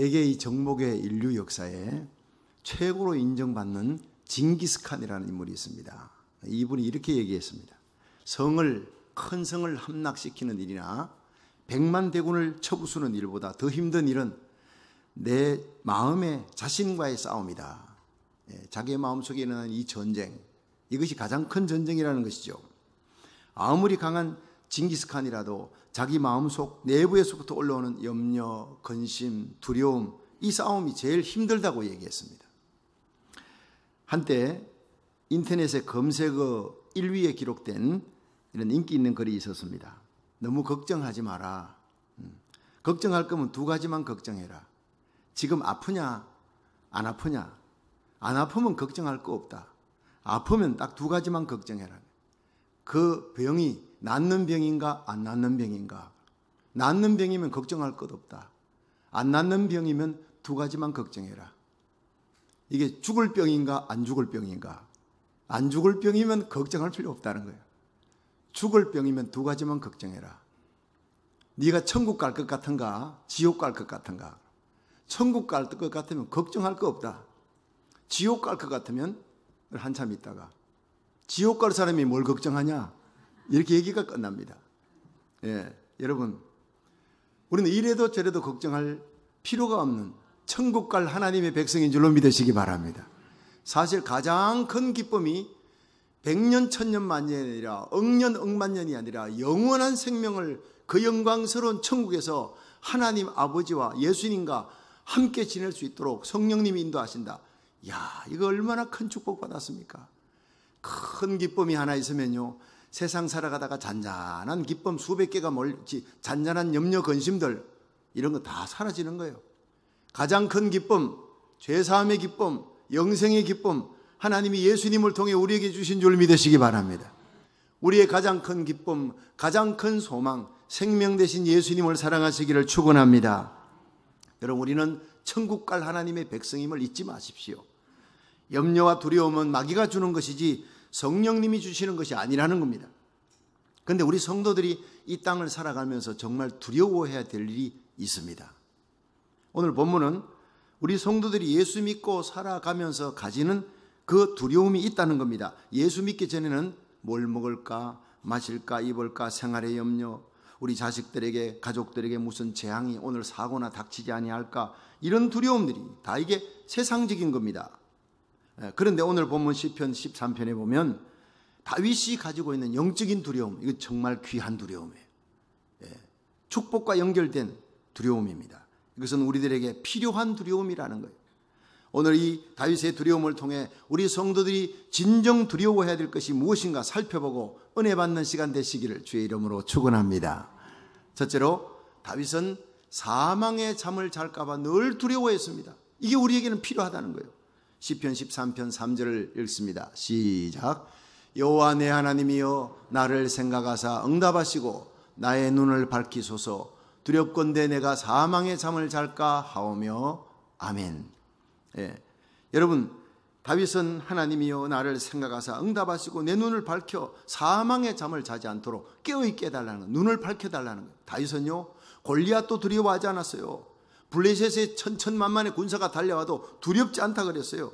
세계 의정목의 인류 역사에 최고로 인정받는 징기스칸이라는 인물이 있습니다. 이분이 이렇게 얘기했습니다. 성을 큰 성을 함락시키는 일이나 백만 대군을 쳐부수는 일보다 더 힘든 일은 내 마음의 자신과의 싸움이다. 예, 자기의 마음속에 일어난 이 전쟁 이것이 가장 큰 전쟁이라는 것이죠. 아무리 강한 징기스칸이라도 자기 마음속 내부에서부터 올라오는 염려, 근심, 두려움, 이 싸움이 제일 힘들다고 얘기했습니다. 한때 인터넷의 검색어 1위에 기록된 이런 인기 있는 글이 있었습니다. 너무 걱정하지 마라. 음. 걱정할 거면 두 가지만 걱정해라. 지금 아프냐? 안 아프냐? 안 아프면 걱정할 거 없다. 아프면 딱 두 가지만 걱정해라. 그 병이 낫는 병인가 안 낫는 병인가. 낫는 병이면 걱정할 것 없다. 안 낫는 병이면 두 가지만 걱정해라. 이게 죽을 병인가 안 죽을 병인가. 안 죽을 병이면 걱정할 필요 없다는 거예요. 죽을 병이면 두 가지만 걱정해라. 네가 천국 갈 것 같은가, 지옥 갈 것 같은가. 천국 갈 것 같으면 걱정할 거 없다. 지옥 갈 것 같으면 한참 있다가 지옥 갈 사람이 뭘 걱정하냐? 이렇게 얘기가 끝납니다. 예, 여러분. 우리는 이래도 저래도 걱정할 필요가 없는 천국 갈 하나님의 백성인 줄로 믿으시기 바랍니다. 사실 가장 큰 기쁨이 백년 천년 만년이 아니라 억년 억만년이 아니라 영원한 생명을 그 영광스러운 천국에서 하나님 아버지와 예수님과 함께 지낼 수 있도록 성령님이 인도하신다. 야, 이거 얼마나 큰 축복 받았습니까? 큰 기쁨이 하나 있으면요. 세상 살아가다가 잔잔한 기쁨 수백 개가 멀지 잔잔한 염려 근심들 이런 거 다 사라지는 거예요. 가장 큰 기쁨, 죄 사함의 기쁨, 영생의 기쁨 하나님이 예수님을 통해 우리에게 주신 줄 믿으시기 바랍니다. 우리의 가장 큰 기쁨, 가장 큰 소망, 생명 대신 예수님을 사랑하시기를 축원합니다. 여러분 우리는 천국 갈 하나님의 백성임을 잊지 마십시오. 염려와 두려움은 마귀가 주는 것이지 성령님이 주시는 것이 아니라는 겁니다. 그런데 우리 성도들이 이 땅을 살아가면서 정말 두려워해야 될 일이 있습니다. 오늘 본문은 우리 성도들이 예수 믿고 살아가면서 가지는 그 두려움이 있다는 겁니다. 예수 믿기 전에는 뭘 먹을까, 마실까, 입을까, 생활의 염려, 우리 자식들에게 가족들에게 무슨 재앙이 오늘 사고나 닥치지 아니할까 이런 두려움들이 다 이게 세상적인 겁니다. 예, 그런데 오늘 본문 시편 13편에 보면 다윗이 가지고 있는 영적인 두려움, 이거 정말 귀한 두려움이에요. 예, 축복과 연결된 두려움입니다. 이것은 우리들에게 필요한 두려움이라는 거예요. 오늘 이 다윗의 두려움을 통해 우리 성도들이 진정 두려워해야 될 것이 무엇인가 살펴보고 은혜 받는 시간 되시기를 주의 이름으로 축원합니다. 첫째로 다윗은 사망의 잠을 잘까봐 늘 두려워했습니다. 이게 우리에게는 필요하다는 거예요. 시편 13편 3절을 읽습니다. 시작. 여호와 내 하나님이여 나를 생각하사 응답하시고 나의 눈을 밝히소서 두렵건대 내가 사망의 잠을 잘까 하오며 아멘. 예. 여러분 다윗은 하나님이여 나를 생각하사 응답하시고 내 눈을 밝혀 사망의 잠을 자지 않도록 깨어 있게 해달라는 눈을 밝혀 달라는 거예요. 다윗은요 골리앗도 두려워하지 않았어요. 블레셋의 천천만만의 군사가 달려와도 두렵지 않다 그랬어요.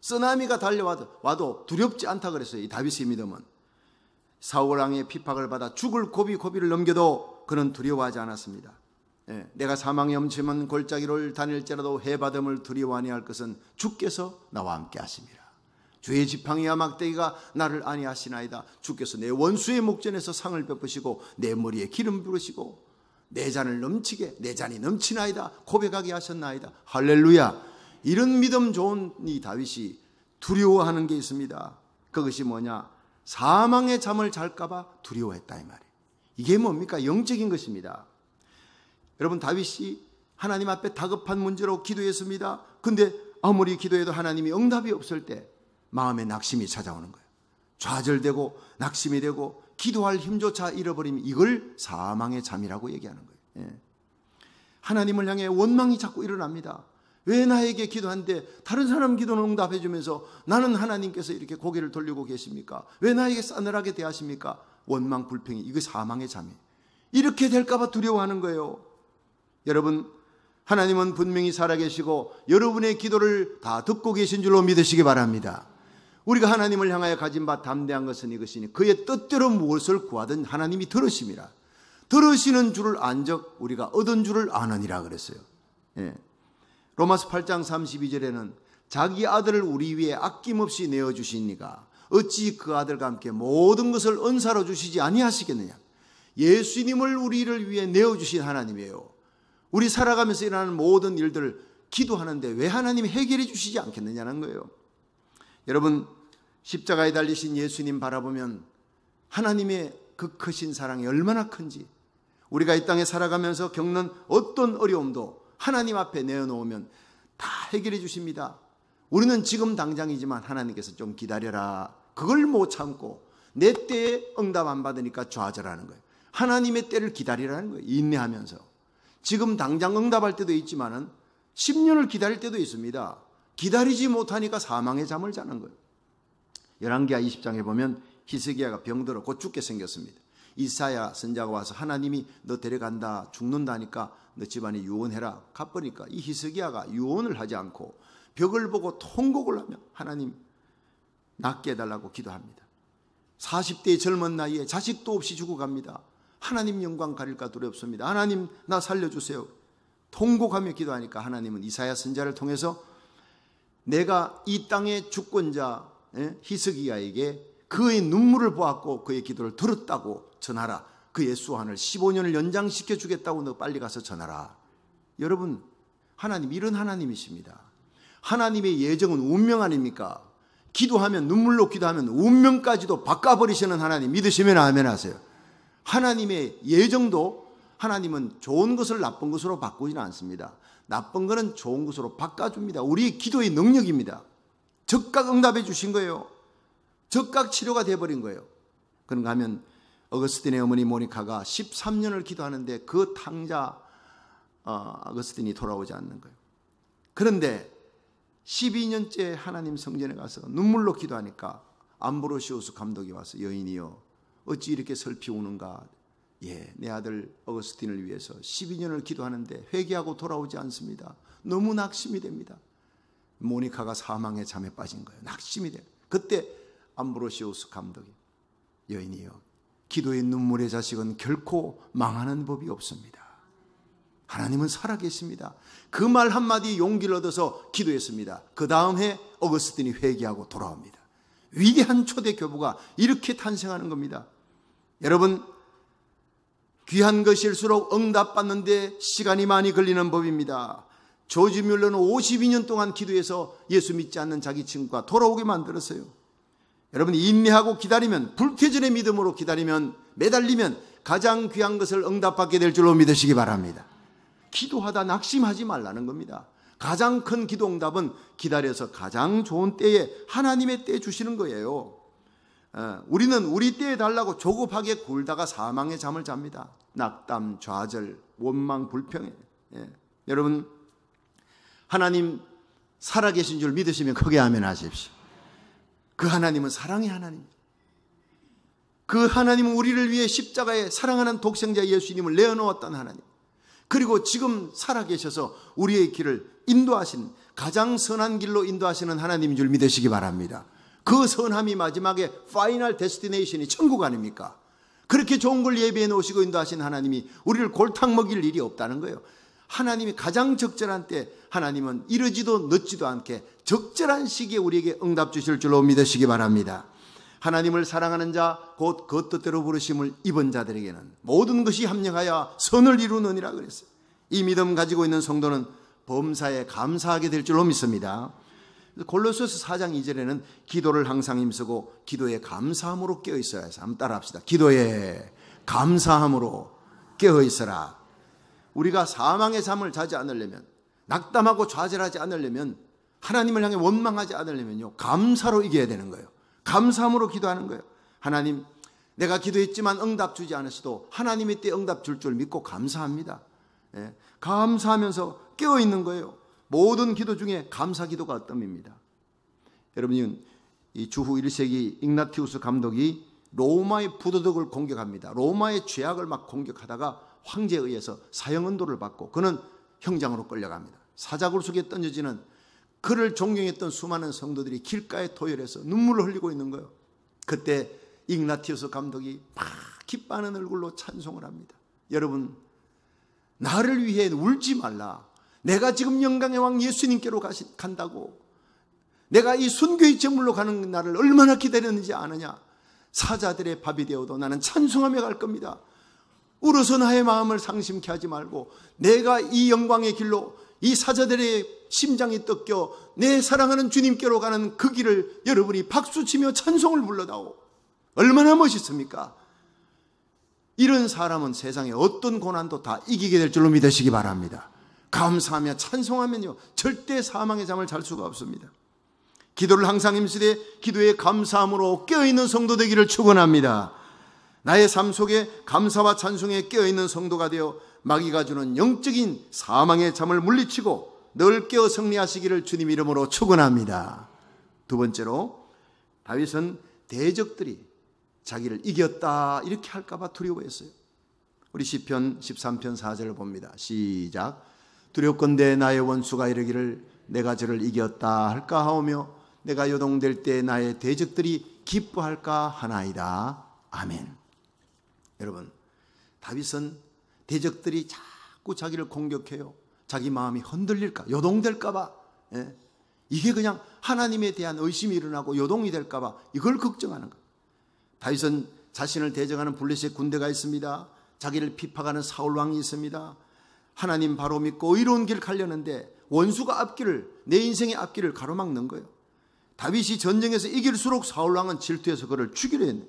쓰나미가 달려와도 와도 두렵지 않다 그랬어요. 이 다윗의 믿음은 사울 왕의 핍박을 받아 죽을 고비 고비를 넘겨도 그는 두려워하지 않았습니다. 예, 내가 사망의 엄침은 골짜기를 다닐지라도 해받음을 두려워하니 할 것은 주께서 나와 함께 하십니다. 주의 지팡이와 막대기가 나를 아니하시나이다. 주께서 내 원수의 목전에서 상을 베푸시고 내 머리에 기름 부르시고 내 잔을 넘치게 내 잔이 넘치나이다 고백하게 하셨나이다 할렐루야 이런 믿음 좋은 이 다윗이 두려워하는 게 있습니다 그것이 뭐냐 사망의 잠을 잘까봐 두려워했다 이 말이에요 이게 뭡니까 영적인 것입니다 여러분 다윗이 하나님 앞에 다급한 문제로 기도했습니다 근데 아무리 기도해도 하나님이 응답이 없을 때 마음에 낙심이 찾아오는 거예요 좌절되고 낙심이 되고 기도할 힘조차 잃어버림 이걸 사망의 잠이라고 얘기하는 거예요. 예. 하나님을 향해 원망이 자꾸 일어납니다. 왜 나에게 기도한데 다른 사람 기도는 응답해 주면서 나는 하나님께서 이렇게 고개를 돌리고 계십니까? 왜 나에게 싸늘하게 대하십니까? 원망 불평이 이거 사망의 잠이 이렇게 될까 봐 두려워하는 거예요. 여러분 하나님은 분명히 살아계시고 여러분의 기도를 다 듣고 계신 줄로 믿으시기 바랍니다. 우리가 하나님을 향하여 가진 바 담대한 것은 이것이니 그의 뜻대로 무엇을 구하든 하나님이 들으심니라 들으시는 줄을 안적 우리가 얻은 줄을 아느니라 그랬어요. 예. 로마서 8장 32절에는 자기 아들을 우리 위에 아낌없이 내어 주시니가 어찌 그 아들과 함께 모든 것을 은사로 주시지 아니하시겠느냐. 예수님을 우리를 위해 내어 주신 하나님이에요. 우리 살아가면서 일어나는 모든 일들을 기도하는데 왜 하나님이 해결해 주시지 않겠느냐는 거예요. 여러분 십자가에 달리신 예수님 바라보면 하나님의 그 크신 사랑이 얼마나 큰지 우리가 이 땅에 살아가면서 겪는 어떤 어려움도 하나님 앞에 내어놓으면 다 해결해 주십니다. 우리는 지금 당장이지만 하나님께서 좀 기다려라. 그걸 못 참고 내 때에 응답 안 받으니까 좌절하는 거예요. 하나님의 때를 기다리라는 거예요. 인내하면서. 지금 당장 응답할 때도 있지만은 10년을 기다릴 때도 있습니다. 기다리지 못하니까 사망의 잠을 자는 거예요. 열왕기하 20장에 보면 히스기야가 병들어 곧 죽게 생겼습니다. 이사야 선자가 와서 하나님이 너 데려간다 죽는다니까 너 집안에 유언해라 갚으니까 이 히스기야가 유언을 하지 않고 벽을 보고 통곡을 하며 하나님 낫게 해달라고 기도합니다. 40대의 젊은 나이에 자식도 없이 죽어갑니다. 하나님 영광 가릴까 두렵습니다. 하나님 나 살려주세요. 통곡하며 기도하니까 하나님은 이사야 선자를 통해서 내가 이 땅의 주권자 예, 히스기야에게 그의 눈물을 보았고 그의 기도를 들었다고 전하라. 그의 수환을 15년을 연장시켜 주겠다고 너 빨리 가서 전하라. 여러분, 하나님 이런 하나님이십니다. 하나님의 예정은 운명 아닙니까? 기도하면 눈물로 기도하면 운명까지도 바꿔버리시는 하나님 믿으시면 아멘 하세요. 하나님의 예정도 하나님은 좋은 것을 나쁜 것으로 바꾸지는 않습니다. 나쁜 거는 좋은 것으로 바꿔줍니다. 우리 기도의 능력입니다. 적각 응답해 주신 거예요. 적각 치료가 돼버린 거예요. 그런가 하면 어거스틴의 어머니 모니카가 13년을 기도하는데 그 탕자 어, 어거스틴이 돌아오지 않는 거예요. 그런데 12년째 하나님 성전에 가서 눈물로 기도하니까 암브로시오스 감독이 와서 여인이여 어찌 이렇게 슬피 우는가 예, 내 아들 어거스틴을 위해서 12년을 기도하는데 회개하고 돌아오지 않습니다. 너무 낙심이 됩니다. 모니카가 사망의 잠에 빠진 거예요. 낙심이 돼요. 그때 암브로시오스 감독이 여인이요. 기도의 눈물의 자식은 결코 망하는 법이 없습니다. 하나님은 살아계십니다. 그 말 한마디 용기를 얻어서 기도했습니다. 그 다음 에 어거스틴이 회개하고 돌아옵니다. 위대한 초대 교부가 이렇게 탄생하는 겁니다. 여러분, 귀한 것일수록 응답받는데 시간이 많이 걸리는 법입니다. 조지 뮬러는 52년 동안 기도해서 예수 믿지 않는 자기 친구가 돌아오게 만들었어요. 여러분 인내하고 기다리면 불쾌전의 믿음으로 기다리면 매달리면 가장 귀한 것을 응답받게 될 줄로 믿으시기 바랍니다. 기도하다 낙심하지 말라는 겁니다. 가장 큰 기도 응답은 기다려서 가장 좋은 때에 하나님의 때 주시는 거예요. 어, 우리는 우리 때에 달라고 조급하게 굴다가 사망의 잠을 잡니다. 낙담, 좌절, 원망, 불평. 예. 여러분 하나님 살아계신 줄 믿으시면 크게 아멘 하십시오. 그 하나님은 사랑의 하나님. 그 하나님은 우리를 위해 십자가에 사랑하는 독생자 예수님을 내어놓았던 하나님. 그리고 지금 살아계셔서 우리의 길을 인도하신 가장 선한 길로 인도하시는 하나님인 줄 믿으시기 바랍니다. 그 선함이 마지막에 파이널 데스티네이션이 천국 아닙니까? 그렇게 좋은 걸 예비해 놓으시고 인도하신 하나님이 우리를 골탕 먹일 일이 없다는 거예요. 하나님이 가장 적절한 때 하나님은 이르지도 늦지도 않게 적절한 시기에 우리에게 응답 주실 줄로 믿으시기 바랍니다. 하나님을 사랑하는 자 곧 그 뜻대로 부르심을 입은 자들에게는 모든 것이 합력하여 선을 이루느니라 그랬어요. 이 믿음 가지고 있는 성도는 범사에 감사하게 될 줄로 믿습니다. 골로스서 4장 2절에는 기도를 항상 힘쓰고 기도에 감사함으로 깨어 있어야 해서 한번 따라합시다. 기도에 감사함으로 깨어 있어라. 우리가 사망의 삶을 자지 않으려면 낙담하고 좌절하지 않으려면 하나님을 향해 원망하지 않으려면요. 감사로 이겨야 되는 거예요. 감사함으로 기도하는 거예요. 하나님 내가 기도했지만 응답 주지 않았어도 하나님이 때 응답 줄 줄 믿고 감사합니다. 예, 감사하면서 깨어 있는 거예요. 모든 기도 중에 감사 기도가 어입니다 여러분 이 주후 1세기 и 나티우스 감독이 로마의 부도덕을 공격합니다. 로마의 죄악을 막 공격하다가 황제에 의해서 사형 언도를 받고 그는 형장으로 끌려갑니다. 사자굴 속에 던져지는 그를 존경했던 수많은 성도들이 길가에 토열해서 눈물을 흘리고 있는 거예요. 그때 잉나티우스 감독이 막 기뻐하는 얼굴로 찬송을 합니다. 여러분, 나를 위해 울지 말라. 내가 지금 영광의 왕 예수님께로 가시, 간다고 내가 이 순교의 제물로 가는 날을 얼마나 기다렸는지 아느냐 사자들의 밥이 되어도 나는 찬송하며 갈 겁니다 울어서 나의 마음을 상심케 하지 말고 내가 이 영광의 길로 이 사자들의 심장이 떡겨내 사랑하는 주님께로 가는 그 길을 여러분이 박수치며 찬송을 불러다오 얼마나 멋있습니까? 이런 사람은 세상에 어떤 고난도 다 이기게 될 줄로 믿으시기 바랍니다. 감사하며 찬송하면요. 절대 사망의 잠을 잘 수가 없습니다. 기도를 항상 힘쓰되 기도에 감사함으로 깨어있는 성도 되기를 축원합니다. 나의 삶 속에 감사와 찬송에 깨어있는 성도가 되어 마귀가 주는 영적인 사망의 잠을 물리치고 늘 깨어 승리하시기를 주님 이름으로 축원합니다. 두 번째로 다윗은 대적들이 자기를 이겼다 이렇게 할까 봐 두려워했어요. 우리 시편 13편 4절을 봅니다. 시작 두렵건대 나의 원수가 이르기를 내가 저를 이겼다 할까 하오며 내가 요동될 때 나의 대적들이 기뻐할까 하나이다. 아멘. 여러분, 다윗은 대적들이 자꾸 자기를 공격해요. 자기 마음이 흔들릴까, 요동될까봐. 예? 이게 그냥 하나님에 대한 의심이 일어나고 요동이 될까봐 이걸 걱정하는 거. 다윗은 자신을 대적하는 블레셋 군대가 있습니다. 자기를 비파가는 사울 왕이 있습니다. 하나님 바로 믿고 의로운 길 가려는데 원수가 앞길을 내 인생의 앞길을 가로막는 거예요. 다윗이 전쟁에서 이길수록 사울 왕은 질투해서 그를 죽이려 했네.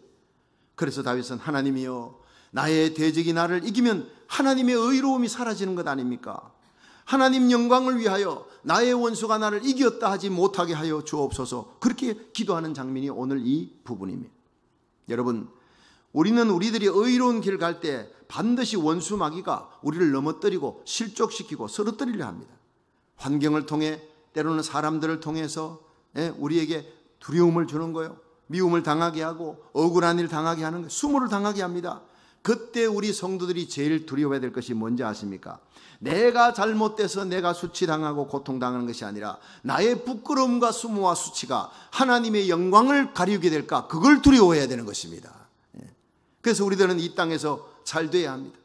그래서 다윗은 하나님이여 나의 대적이 나를 이기면 하나님의 의로움이 사라지는 것 아닙니까? 하나님 영광을 위하여 나의 원수가 나를 이겼다 하지 못하게 하여 주옵소서. 그렇게 기도하는 장면이 오늘 이 부분입니다. 여러분, 우리는 우리들이 의로운 길갈때 반드시 원수 마귀가 우리를 넘어뜨리고 실족시키고 쓰러뜨리려 합니다. 환경을 통해 때로는 사람들을 통해서 예, 우리에게 두려움을 주는 거예요. 미움을 당하게 하고 억울한 일 당하게 하는 거예요. 수모를 당하게 합니다. 그때 우리 성도들이 제일 두려워해야 될 것이 뭔지 아십니까? 내가 잘못돼서 내가 수치당하고 고통당하는 것이 아니라 나의 부끄러움과 수모와 수치가 하나님의 영광을 가리우게 될까? 그걸 두려워해야 되는 것입니다. 예. 그래서 우리들은 이 땅에서 잘 돼야 합니다.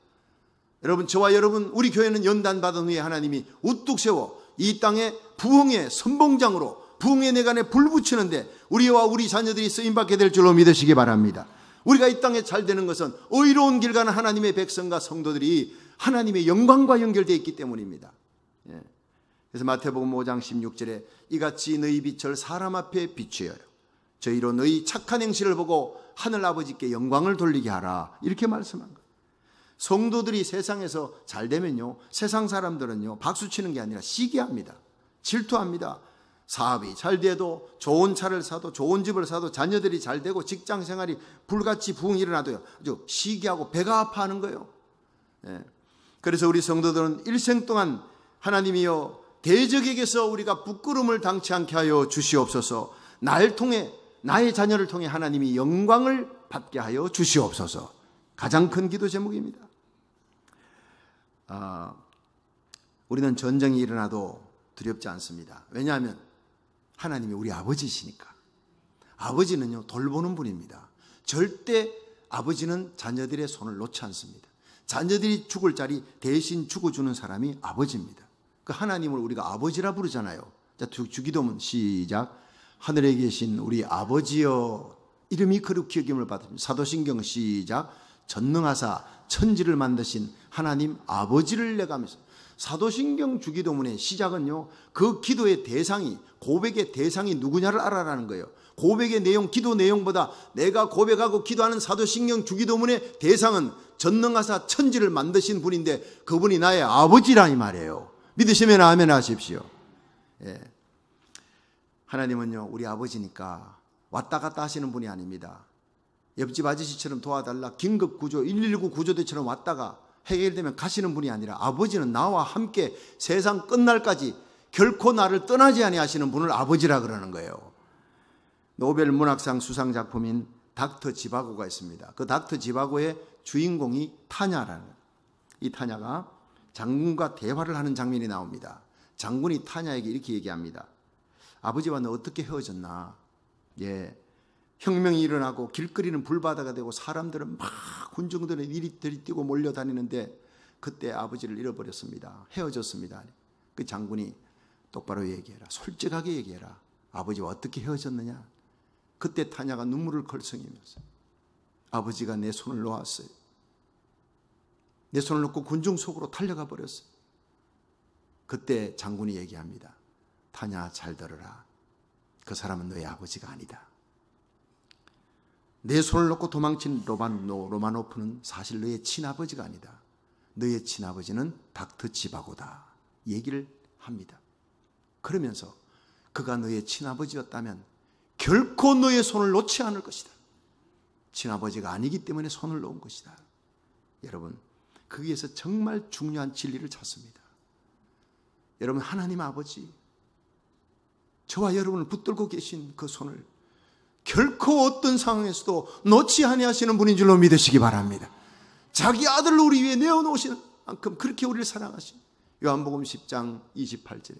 여러분, 저와 여러분, 우리 교회는 연단 받은 후에 하나님이 우뚝 세워 이 땅에 부흥의 선봉장으로 부흥의 내간에 불 붙이는데 우리와 우리 자녀들이 쓰임받게 될 줄로 믿으시기 바랍니다. 우리가 이 땅에 잘 되는 것은 의로운 길 가는 하나님의 백성과 성도들이 하나님의 영광과 연결되어 있기 때문입니다. 예. 그래서 마태복음 5장 16절에 이같이 너희 빛을 사람 앞에 비추어요. 저희로 너희 착한 행실을 보고 하늘 아버지께 영광을 돌리게 하라. 이렇게 말씀한 거예 성도들이 세상에서 잘 되면요. 세상 사람들은요. 박수 치는 게 아니라 시기합니다. 질투합니다. 사업이 잘 돼도 좋은 차를 사도 좋은 집을 사도 자녀들이 잘 되고 직장 생활이 불같이 부흥 일어나도요. 아주 시기하고 배가 아파하는 거예요. 예. 그래서 우리 성도들은 일생 동안 하나님이여 대적에게서 우리가 부끄럼을 당치 않게 하여 주시옵소서. 날 통해 나의 자녀를 통해 하나님이 영광을 받게 하여 주시옵소서. 가장 큰 기도 제목입니다. 아, 우리는 전쟁이 일어나도 두렵지 않습니다. 왜냐하면 하나님이 우리 아버지시니까. 아버지는요, 돌보는 분입니다. 절대 아버지는 자녀들의 손을 놓지 않습니다. 자녀들이 죽을 자리 대신 죽어주는 사람이 아버지입니다. 그 하나님을 우리가 아버지라 부르잖아요. 자, 주기도문 시작. 하늘에 계신 우리 아버지여 이름이 그렇게 여김을 받으십니다. 사도신경 시작. 전능하사 천지를 만드신 하나님 아버지를 내가면서 사도신경 주기도문의 시작은요. 그 기도의 대상이 고백의 대상이 누구냐를 알아라는 거예요. 고백의 내용, 기도 내용보다 내가 고백하고 기도하는 사도신경 주기도문의 대상은 전능하사 천지를 만드신 분인데 그분이 나의 아버지라니 말이에요. 믿으시면 아멘 하십시오. 예. 하나님은요, 우리 아버지니까 왔다 갔다 하시는 분이 아닙니다. 옆집 아저씨처럼 도와달라, 긴급구조, 119 구조대처럼 왔다가 해결되면 가시는 분이 아니라 아버지는 나와 함께 세상 끝날까지 결코 나를 떠나지 아니하시는 분을 아버지라 그러는 거예요. 노벨 문학상 수상 작품인 닥터 지바고가 있습니다. 그 닥터 지바고의 주인공이 타냐라는 이 타냐가 장군과 대화를 하는 장면이 나옵니다. 장군이 타냐에게 이렇게 얘기합니다. 아버지와 는 어떻게 헤어졌나? 예, 혁명이 일어나고 길거리는 불바다가 되고 사람들은 막 군중들은 이리들이 뛰고 몰려다니는데 그때 아버지를 잃어버렸습니다. 헤어졌습니다. 그 장군이 똑바로 얘기해라. 솔직하게 얘기해라. 아버지와 어떻게 헤어졌느냐? 그때 타냐가 눈물을 걸썽이면서 아버지가 내 손을 놓았어요. 내 손을 놓고 군중 속으로 달려가 버렸어요. 그때 장군이 얘기합니다. 타냐 잘 들어라. 그 사람은 너의 아버지가 아니다. 내 손을 놓고 도망친 로마노, 로마노프는 사실 너의 친아버지가 아니다. 너의 친아버지는 닥터 지바고다. 얘기를 합니다. 그러면서 그가 너의 친아버지였다면 결코 너의 손을 놓지 않을 것이다. 친아버지가 아니기 때문에 손을 놓은 것이다. 여러분, 거기에서 정말 중요한 진리를 찾습니다. 여러분, 하나님 아버지, 저와 여러분을 붙들고 계신 그 손을 결코 어떤 상황에서도 놓지 아니하시는 분인 줄로 믿으시기 바랍니다. 자기 아들로 우리 위해 내어놓으시 만큼 그렇게 우리를 사랑하신 요한복음 10장 2 8절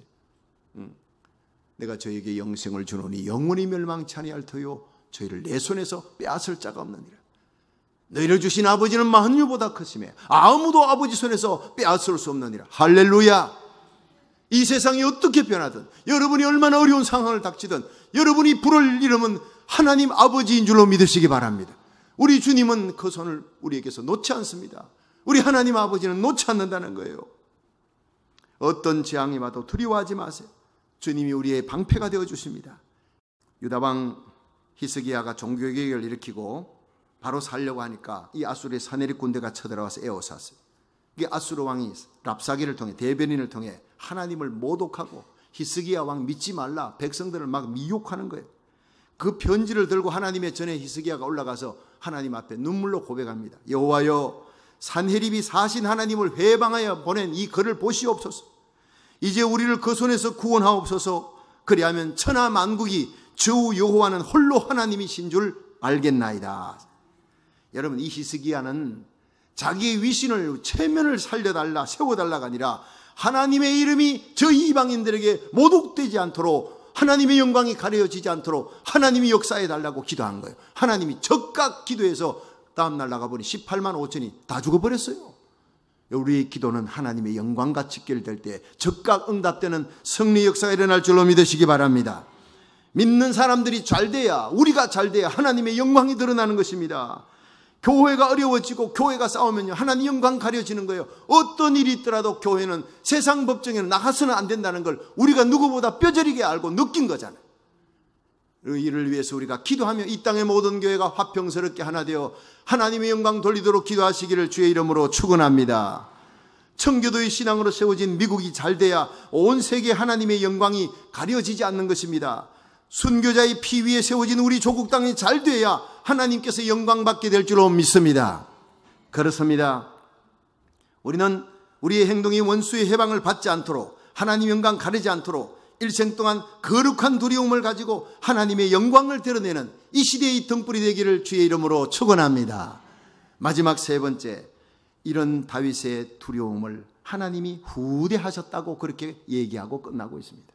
내가 저에게 영생을 주노니 영원히 멸망치 아니할 터요 저희를 내 손에서 빼앗을 자가 없느니라. 너희를 주신 아버지는 만유보다 크심에 아무도 아버지 손에서 빼앗을 수 없느니라. 할렐루야. 이 세상이 어떻게 변하든 여러분이 얼마나 어려운 상황을 닥치든 여러분이 불을 잃으면 하나님 아버지인 줄로 믿으시기 바랍니다. 우리 주님은 그 손을 우리에게서 놓지 않습니다. 우리 하나님 아버지는 놓지 않는다는 거예요. 어떤 재앙이 와도 두려워하지 마세요. 주님이 우리의 방패가 되어 주십니다. 유다왕 히스기야가 종교개혁을 일으키고 바로 살려고 하니까 이 아수르의 사내리 군대가 쳐들어와서 에워쌌어요. 이 아수르 왕이 랍사기를 통해 대변인을 통해 하나님을 모독하고 히스기야 왕 믿지 말라 백성들을 막 미혹하는 거예요. 그 편지를 들고 하나님의 전에 히스기야가 올라가서 하나님 앞에 눈물로 고백합니다. 여호와여 산헤립이 사신 하나님을 회방하여 보낸 이 글을 보시옵소서. 이제 우리를 그 손에서 구원하옵소서. 그리하면 천하 만국이 주 여호와는 홀로 하나님이신 줄 알겠나이다. 여러분 이 히스기야는 자기의 위신을 체면을 살려달라 세워달라가 아니라 하나님의 이름이 저 이방인들에게 모독되지 않도록 하나님의 영광이 가려지지 않도록 하나님이 역사해 달라고 기도한 거예요. 하나님이 적각 기도해서 다음날 나가보니 18만 5천이 다 죽어버렸어요. 우리의 기도는 하나님의 영광과 직결될 때 적각 응답되는 승리 역사가 일어날 줄로 믿으시기 바랍니다. 믿는 사람들이 잘 돼야 우리가 잘 돼야 하나님의 영광이 드러나는 것입니다. 교회가 어려워지고 교회가 싸우면요. 하나님 영광 가려지는 거예요. 어떤 일이 있더라도 교회는 세상 법정에는 나가서는 안 된다는 걸 우리가 누구보다 뼈저리게 알고 느낀 거잖아요. 이를 위해서 우리가 기도하며 이 땅의 모든 교회가 화평스럽게 하나 되어 하나님의 영광 돌리도록 기도하시기를 주의 이름으로 축원합니다. 청교도의 신앙으로 세워진 미국이 잘 돼야 온 세계 하나님의 영광이 가려지지 않는 것입니다. 순교자의 피 위에 세워진 우리 조국 땅이 잘 돼야 하나님께서 영광 받게 될 줄로 믿습니다. 그렇습니다. 우리는 우리의 행동이 원수의 해방을 받지 않도록 하나님 영광 가리지 않도록 일생 동안 거룩한 두려움을 가지고 하나님의 영광을 드러내는 이 시대의 등불이 되기를 주의 이름으로 축원합니다. 마지막 세 번째 이런 다윗의 두려움을 하나님이 후대하셨다고 그렇게 얘기하고 끝나고 있습니다.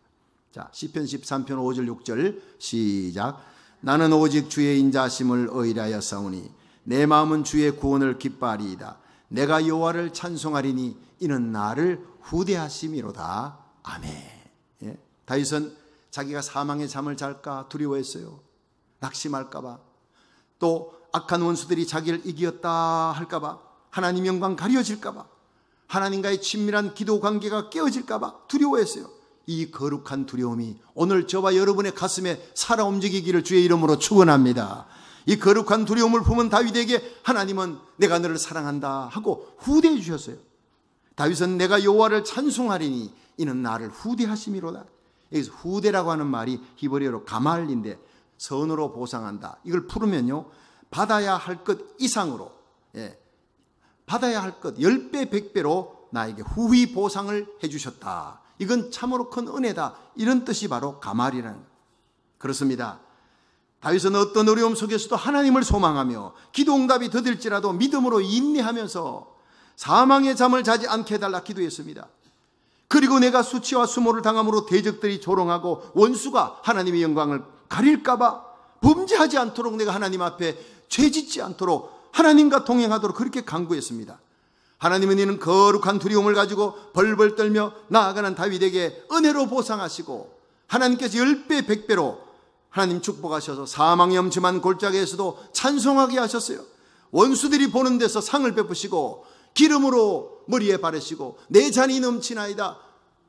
자, 시편 13편 5절 6절 시작. 나는 오직 주의 인자심을 의뢰하여 사오니내 마음은 주의 구원을 기뻐하리이다. 내가 여호와를 찬송하리니 이는 나를 후대하심이로다. 아멘. 예? 다윗은 자기가 사망의 잠을 잘까 두려워했어요. 낙심할까봐. 또 악한 원수들이 자기를 이기었다 할까봐. 하나님 영광 가려질까봐. 하나님과의 친밀한 기도 관계가 깨어질까봐 두려워했어요. 이 거룩한 두려움이 오늘 저와 여러분의 가슴에 살아 움직이기를 주의 이름으로 축원합니다. 이 거룩한 두려움을 품은 다윗에게 하나님은 내가 너를 사랑한다 하고 후대해 주셨어요. 다윗은 내가 여호와를 찬송하리니 이는 나를 후대하심이로다. 여기서 후대라고 하는 말이 히브리어로 가말인데 선으로 보상한다. 이걸 풀으면요. 받아야 할 것 이상으로 예. 받아야 할 것 10배 100배로 나에게 후위 보상을 해 주셨다. 이건 참으로 큰 은혜다. 이런 뜻이 바로 가말이라는 거예 그렇습니다. 다윗은 어떤 어려움 속에서도 하나님을 소망하며 기도 응답이 더딜지라도 믿음으로 인내하면서 사망의 잠을 자지 않게 해달라 기도했습니다. 그리고 내가 수치와 수모를 당함으로 대적들이 조롱하고 원수가 하나님의 영광을 가릴까봐 범죄하지 않도록 내가 하나님 앞에 죄짓지 않도록 하나님과 동행하도록 그렇게 강구했습니다. 하나님은 이는 거룩한 두려움을 가지고 벌벌 떨며 나아가는 다윗에게 은혜로 보상하시고 하나님께서 10배, 100배로 하나님 축복하셔서 사망의 엄침한 골짜기에서도 찬송하게 하셨어요. 원수들이 보는 데서 상을 베푸시고 기름으로 머리에 바르시고 내 잔이 넘치나이다.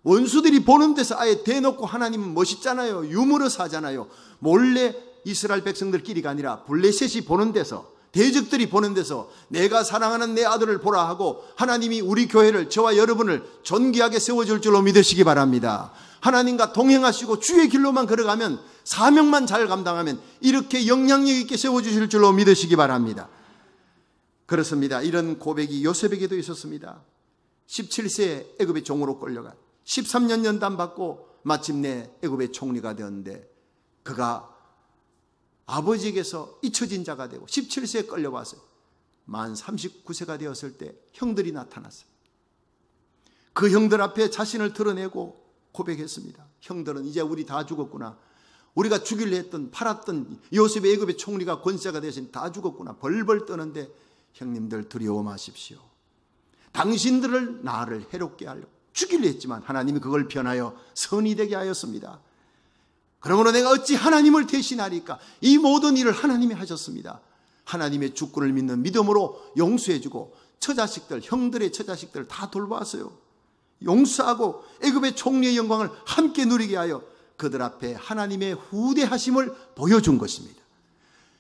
원수들이 보는 데서 아예 대놓고 하나님은 멋있잖아요. 유머러스하잖아요. 몰래 이스라엘 백성들끼리가 아니라 블레셋이 보는 데서 대적들이 보는 데서 내가 사랑하는 내 아들을 보라 하고 하나님이 우리 교회를 저와 여러분을 존귀하게 세워줄 줄로 믿으시기 바랍니다. 하나님과 동행하시고 주의 길로만 걸어가면 사명만 잘 감당하면 이렇게 영향력 있게 세워주실 줄로 믿으시기 바랍니다. 그렇습니다. 이런 고백이 요셉에게도 있었습니다. 17세에 애굽의 종으로 끌려간 13년 연단 받고 마침내 애굽의 총리가 되었는데 그가 아버지에게서 잊혀진 자가 되고 17세에 끌려왔어요. 만 39세가 되었을 때 형들이 나타났어요. 그 형들 앞에 자신을 드러내고 고백했습니다. 형들은 이제 우리 다 죽었구나. 우리가 죽일려 했던 팔았던 요셉의 애굽의 총리가 권세가 대신 다 죽었구나. 벌벌 떠는데 형님들 두려워 마십시오. 당신들을 나를 해롭게 하려 죽일려 했지만 하나님이 그걸 변하여 선이 되게 하였습니다. 그러므로 내가 어찌 하나님을 대신하리까? 이 모든 일을 하나님이 하셨습니다. 하나님의 주권을 믿는 믿음으로 용서해주고 처자식들, 형들의 처자식들 다 돌보았어요. 용서하고 애굽의 총리의 영광을 함께 누리게 하여 그들 앞에 하나님의 후대하심을 보여준 것입니다.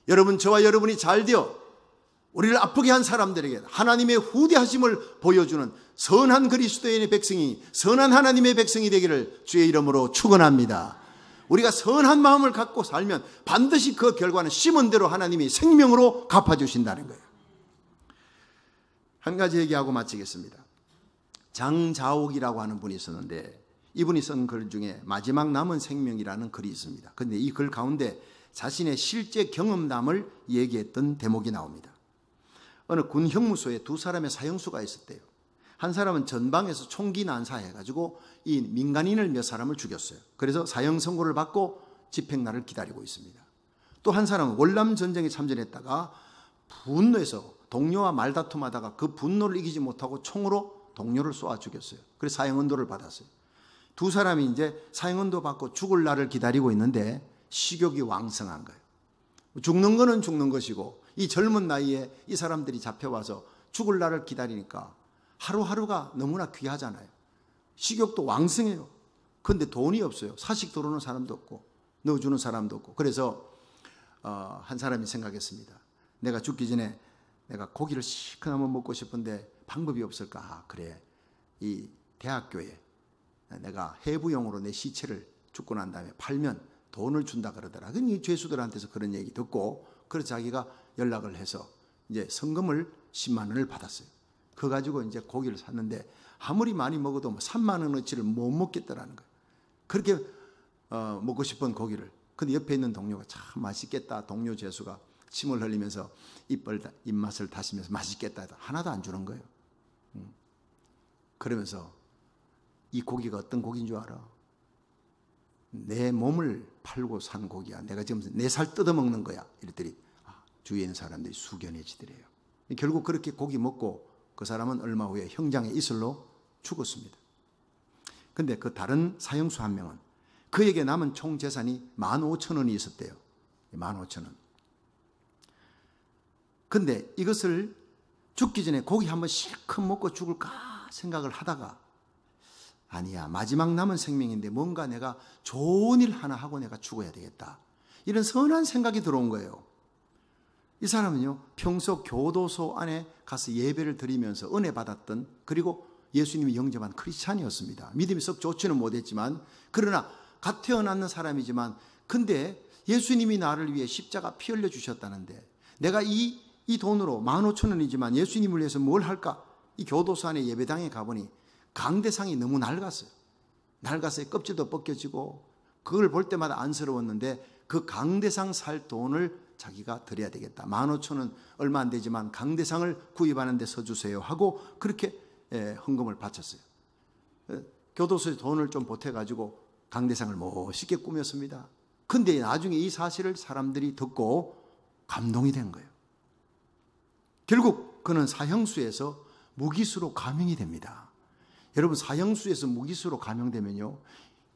여러분, 저와 여러분이 잘 되어 우리를 아프게 한 사람들에게 하나님의 후대하심을 보여주는 선한 그리스도인의 백성이 선한 하나님의 백성이 되기를 주의 이름으로 축원합니다. 우리가 선한 마음을 갖고 살면 반드시 그 결과는 심은 대로 하나님이 생명으로 갚아주신다는 거예요. 한 가지 얘기하고 마치겠습니다. 장자옥이라고 하는 분이 있었는데 이분이 쓴 글 중에 마지막 남은 생명이라는 글이 있습니다. 그런데 이 글 가운데 자신의 실제 경험담을 얘기했던 대목이 나옵니다. 어느 군 형무소에 두 사람의 사형수가 있었대요. 한 사람은 전방에서 총기 난사해가지고 이 민간인을 몇 사람을 죽였어요. 그래서 사형 선고를 받고 집행날을 기다리고 있습니다. 또 한 사람은 월남 전쟁에 참전했다가 분노해서 동료와 말다툼하다가 그 분노를 이기지 못하고 총으로 동료를 쏘아 죽였어요. 그래서 사형 언도를 받았어요. 두 사람이 이제 사형 언도 받고 죽을 날을 기다리고 있는데 식욕이 왕성한 거예요. 죽는 거는 죽는 것이고 이 젊은 나이에 이 사람들이 잡혀와서 죽을 날을 기다리니까 하루하루가 너무나 귀하잖아요. 식욕도 왕성해요. 근데 돈이 없어요. 사식 들어오는 사람도 없고 넣어주는 사람도 없고 그래서 어, 한 사람이 생각했습니다. 내가 죽기 전에 내가 고기를 시큰 한번 먹고 싶은데 방법이 없을까? 아, 그래. 이 대학교에 내가 해부용으로 내 시체를 죽고 난 다음에 팔면 돈을 준다 그러더라. 그니 죄수들한테서 그런 얘기 듣고 그래서 자기가 연락을 해서 이제 성금을 10만 원을 받았어요. 그 가지고 이제 고기를 샀는데 아무리 많이 먹어도 3만 뭐 원어치를 못 먹겠다라는 거예요. 그렇게 어, 먹고 싶은 고기를. 근데 옆에 있는 동료가 참 맛있겠다. 동료 재수가 침을 흘리면서 입을 입맛을 다시면서 맛있겠다. 하나도 안 주는 거예요. 음. 그러면서 이 고기가 어떤 고기인 줄 알아? 내 몸을 팔고 산 고기야. 내가 지금 내 살 뜯어먹는 거야. 이랬더니 아, 주위에 있는 사람들이 숙연해지더래요. 결국 그렇게 고기 먹고 그 사람은 얼마 후에 형장의 이슬로 죽었습니다. 근데 그 다른 사형수 한 명은 그에게 남은 총 재산이 15,000원이 있었대요. 15,000원. 근데 이것을 죽기 전에 고기 한번 실컷 먹고 죽을까 생각을 하다가 아니야. 마지막 남은 생명인데 뭔가 내가 좋은 일 하나 하고 내가 죽어야 되겠다. 이런 선한 생각이 들어온 거예요. 이 사람은요, 평소 교도소 안에 가서 예배를 드리면서 은혜 받았던 그리고 예수님이 영접한 크리스찬이었습니다. 믿음이 썩 좋지는 못했지만 그러나 갓 태어난 사람이지만 근데 예수님이 나를 위해 십자가 피 흘려 주셨다는데 내가 이 이 돈으로 만 오천 원이지만 예수님을 위해서 뭘 할까? 이 교도소 안에 예배당에 가보니 강대상이 너무 낡았어요. 낡았서요 껍질도 벗겨지고 그걸 볼 때마다 안쓰러웠는데 그 강대상 살 돈을 자기가 드려야 되겠다. 15,000원 얼마 안 되지만 강대상을 구입하는 데 써주세요 하고 그렇게 예, 헌금을 바쳤어요. 예, 교도소에 돈을 좀 보태가지고 강대상을 멋있게 꾸몄습니다. 근데 나중에 이 사실을 사람들이 듣고 감동이 된 거예요. 결국 그는 사형수에서 무기수로 감형이 됩니다. 여러분 사형수에서 무기수로 감형되면요.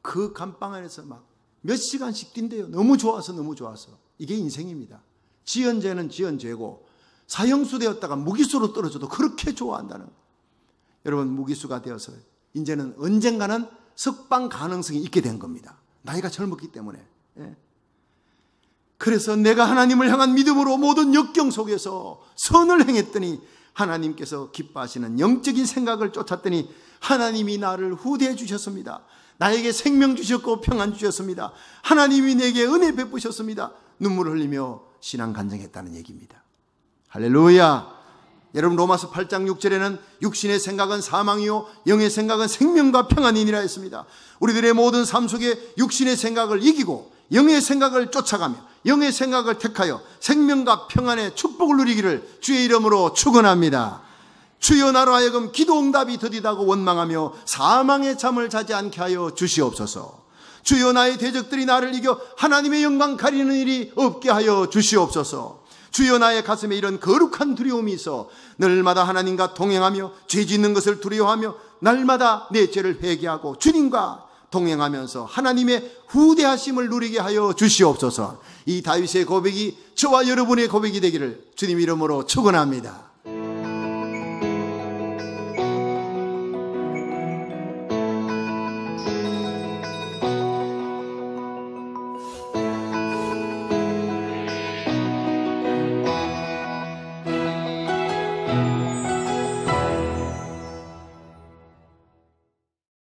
그 감방 안에서 막 몇 시간씩 뛴대요. 너무 좋아서 너무 좋아서. 이게 인생입니다. 지연죄는 지연죄고 사형수 되었다가 무기수로 떨어져도 그렇게 좋아한다는 거예요. 여러분 무기수가 되어서 이제는 언젠가는 석방 가능성이 있게 된 겁니다. 나이가 젊었기 때문에. 예. 그래서 내가 하나님을 향한 믿음으로 모든 역경 속에서 선을 행했더니 하나님께서 기뻐하시는 영적인 생각을 쫓았더니 하나님이 나를 후대해 주셨습니다. 나에게 생명 주셨고 평안 주셨습니다. 하나님이 내게 은혜 베푸셨습니다. 눈물을 흘리며 신앙 간증했다는 얘기입니다. 할렐루야! 여러분 로마서 8장 6절에는 육신의 생각은 사망이요 영의 생각은 생명과 평안이니라 했습니다. 우리들의 모든 삶 속에 육신의 생각을 이기고 영의 생각을 쫓아가며 영의 생각을 택하여 생명과 평안의 축복을 누리기를 주의 이름으로 축원합니다. 주여 나로 하여금 기도 응답이 더디다고 원망하며 사망의 잠을 자지 않게 하여 주시옵소서. 주여 나의 대적들이 나를 이겨 하나님의 영광 가리는 일이 없게 하여 주시옵소서. 주여 나의 가슴에 이런 거룩한 두려움이 있어 늘마다 하나님과 동행하며 죄 짓는 것을 두려워하며 날마다 내 죄를 회개하고 주님과 동행하면서 하나님의 후대하심을 누리게 하여 주시옵소서. 이 다윗의 고백이 저와 여러분의 고백이 되기를 주님 이름으로 축원합니다.